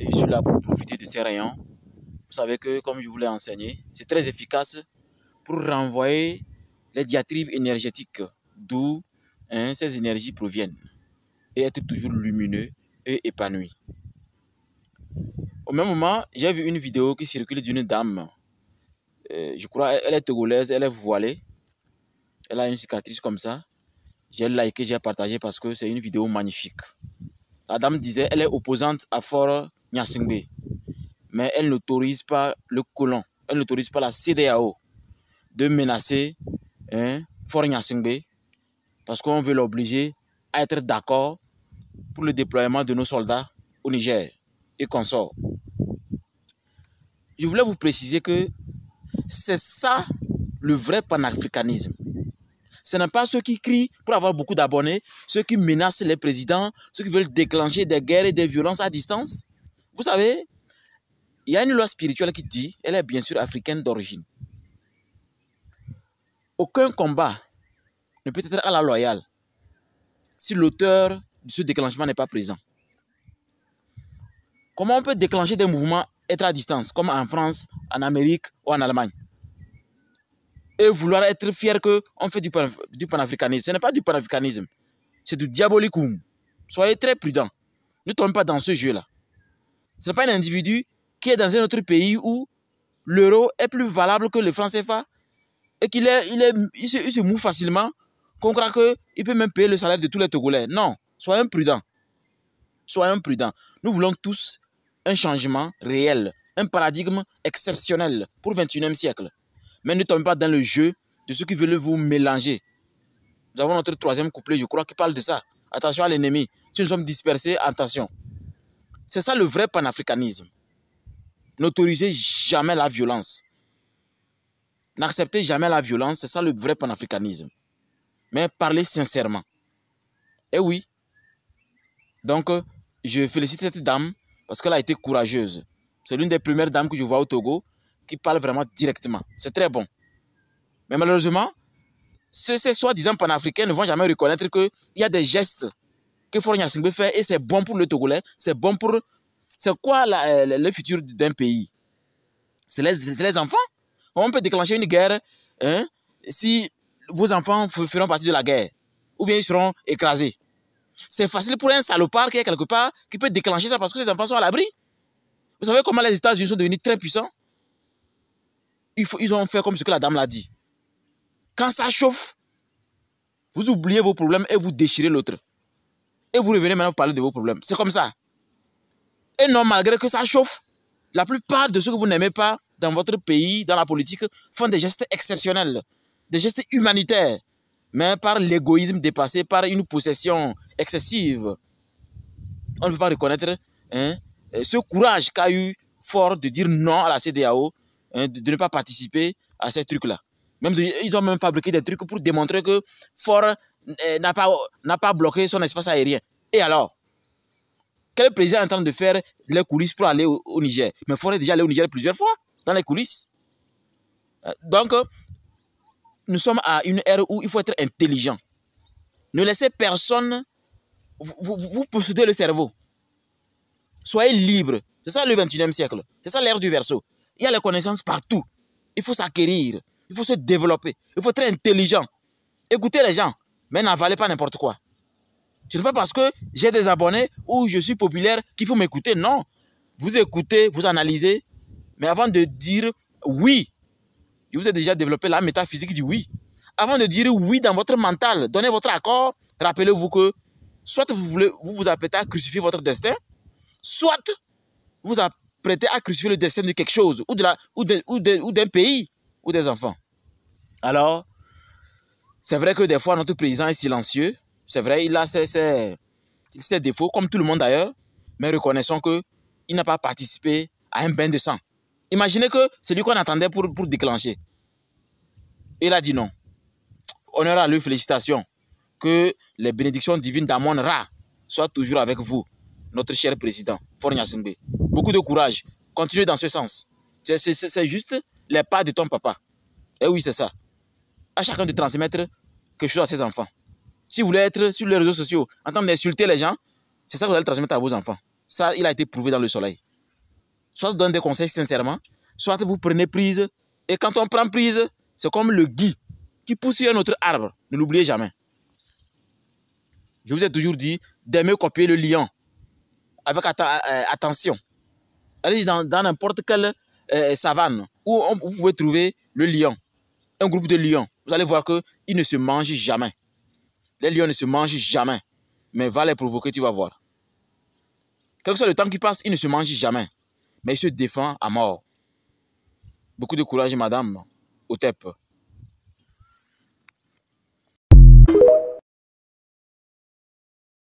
Et je suis là pour profiter de ces rayons. Vous savez que, comme je vous l'ai enseigné, c'est très efficace pour renvoyer les diatribes énergétiques, d'où hein, ces énergies proviennent, et être toujours lumineux et épanoui. Au même moment, j'ai vu une vidéo qui circule d'une dame. Euh, je crois elle est togolaise, elle est voilée. Elle a une cicatrice comme ça. J'ai liké, j'ai partagé parce que c'est une vidéo magnifique. La dame disait, elle est opposante à Fort Nyasingbe. Mais elle n'autorise pas le colon, elle n'autorise pas la CDAO de menacer un hein, Fort Nyasingbe parce qu'on veut l'obliger à être d'accord pour le déploiement de nos soldats au Niger et consorts. Je voulais vous préciser que c'est ça le vrai panafricanisme. Ce n'est pas ceux qui crient pour avoir beaucoup d'abonnés, ceux qui menacent les présidents, ceux qui veulent déclencher des guerres et des violences à distance. Vous savez, il y a une loi spirituelle qui dit, elle est bien sûr africaine d'origine. Aucun combat ne peut être à la loyale si l'auteur de ce déclenchement n'est pas présent. Comment on peut déclencher des mouvements, être à distance, comme en France, en Amérique ou en Allemagne Et vouloir être fier qu'on fait du, panafricanisme. Ce n'est pas du panafricanisme, c'est du diabolicum. Soyez très prudent. Ne tombez pas dans ce jeu-là. Ce n'est pas un individu qui est dans un autre pays où l'euro est plus valable que le franc CFA et qu'il il est, se, il facilement, qu'on croit qu'il peut même payer le salaire de tous les Togolais. Non, soyons prudents. Soyons prudents. Nous voulons tous un changement réel, un paradigme exceptionnel pour le 21e siècle. Mais ne tombez pas dans le jeu de ceux qui veulent vous mélanger. Nous avons notre troisième couplet, je crois, qui parle de ça. Attention à l'ennemi. Si nous sommes dispersés, attention. C'est ça le vrai panafricanisme. N'autorisez jamais la violence. N'acceptez jamais la violence, c'est ça le vrai panafricanisme. Mais parlez sincèrement. Et eh oui. Donc, je félicite cette dame parce qu'elle a été courageuse. C'est l'une des premières dames que je vois au Togo qui parle vraiment directement. C'est très bon. Mais malheureusement, ces soi-disant panafricains ne vont jamais reconnaître qu'il y a des gestes que Fort peut faire et c'est bon pour le Togolais, c'est bon pour. C'est quoi euh, le futur d'un pays C'est les, enfants. On peut déclencher une guerre hein, si vos enfants feront partie de la guerre ou bien ils seront écrasés. C'est facile pour un salopard qui est quelque part qui peut déclencher ça parce que ses enfants sont à l'abri. Vous savez comment les États-Unis sont devenus très puissants ils ont fait comme ce que la dame l'a dit. Quand ça chauffe, vous oubliez vos problèmes et vous déchirez l'autre. Et vous revenez maintenant vous parler de vos problèmes. C'est comme ça. Et non, malgré que ça chauffe, la plupart de ceux que vous n'aimez pas dans votre pays, dans la politique, font des gestes exceptionnels, des gestes humanitaires, mais par l'égoïsme dépassé, par une possession excessive. On ne veut pas reconnaître hein, ce courage qu'a eu Fort de dire non à la CDAO, hein, de, ne pas participer à ces trucs-là. Même ils ont même fabriqué des trucs pour démontrer que Fort eh, n'a pas, bloqué son espace aérien. Et alors Quel président est en train de faire les coulisses pour aller au, Niger Mais il faudrait déjà aller au Niger plusieurs fois, dans les coulisses. Euh, donc, nous sommes à une ère où il faut être intelligent. Ne laissez personne vous, vous, posséder le cerveau. Soyez libre. C'est ça le 21e siècle. C'est ça l'ère du verso. Il y a les connaissances partout. Il faut s'acquérir. Il faut se développer. Il faut être intelligent. Écoutez les gens. Mais n'avalez pas n'importe quoi. Ce n'est pas parce que j'ai des abonnés ou je suis populaire qu'il faut m'écouter. Non. Vous écoutez, vous analysez. Mais avant de dire oui, vous ai déjà développé la métaphysique du oui. Avant de dire oui dans votre mental, donnez votre accord. Rappelez-vous que soit vous, voulez, vous vous apprêtez à crucifier votre destin, soit vous vous apprêtez à crucifier le destin de quelque chose ou d'un ou pays ou des enfants. Alors, c'est vrai que des fois, notre président est silencieux. C'est vrai, il a ses, défauts, comme tout le monde d'ailleurs. Mais reconnaissons qu'il n'a pas participé à un bain de sang. Imaginez que c'est lui qu'on attendait pour, pour déclencher. Il a dit non. Honneur à lui, félicitations. Que les bénédictions divines d'Amon Ra soient toujours avec vous, notre cher président, Fornia Beaucoup de courage. Continuez dans ce sens. C'est juste les pas de ton papa. Et eh oui, c'est ça à chacun de transmettre quelque chose à ses enfants. Si vous voulez être sur les réseaux sociaux en train d'insulter les gens, c'est ça que vous allez transmettre à vos enfants. Ça, il a été prouvé dans le soleil. Soit vous donnez des conseils sincèrement, soit vous prenez prise. Et quand on prend prise, c'est comme le gui qui pousse sur un autre arbre. Ne l'oubliez jamais. Je vous ai toujours dit d'aimer copier le lion avec euh, attention. Allez dans n'importe quelle euh, savane où vous pouvez trouver le lion un groupe de lions, vous allez voir qu'ils ne se mangent jamais. Les lions ne se mangent jamais. Mais va les provoquer, tu vas voir. Quel que soit le temps qui passe, ils ne se mangent jamais. Mais ils se défendent à mort. Beaucoup de courage, madame, au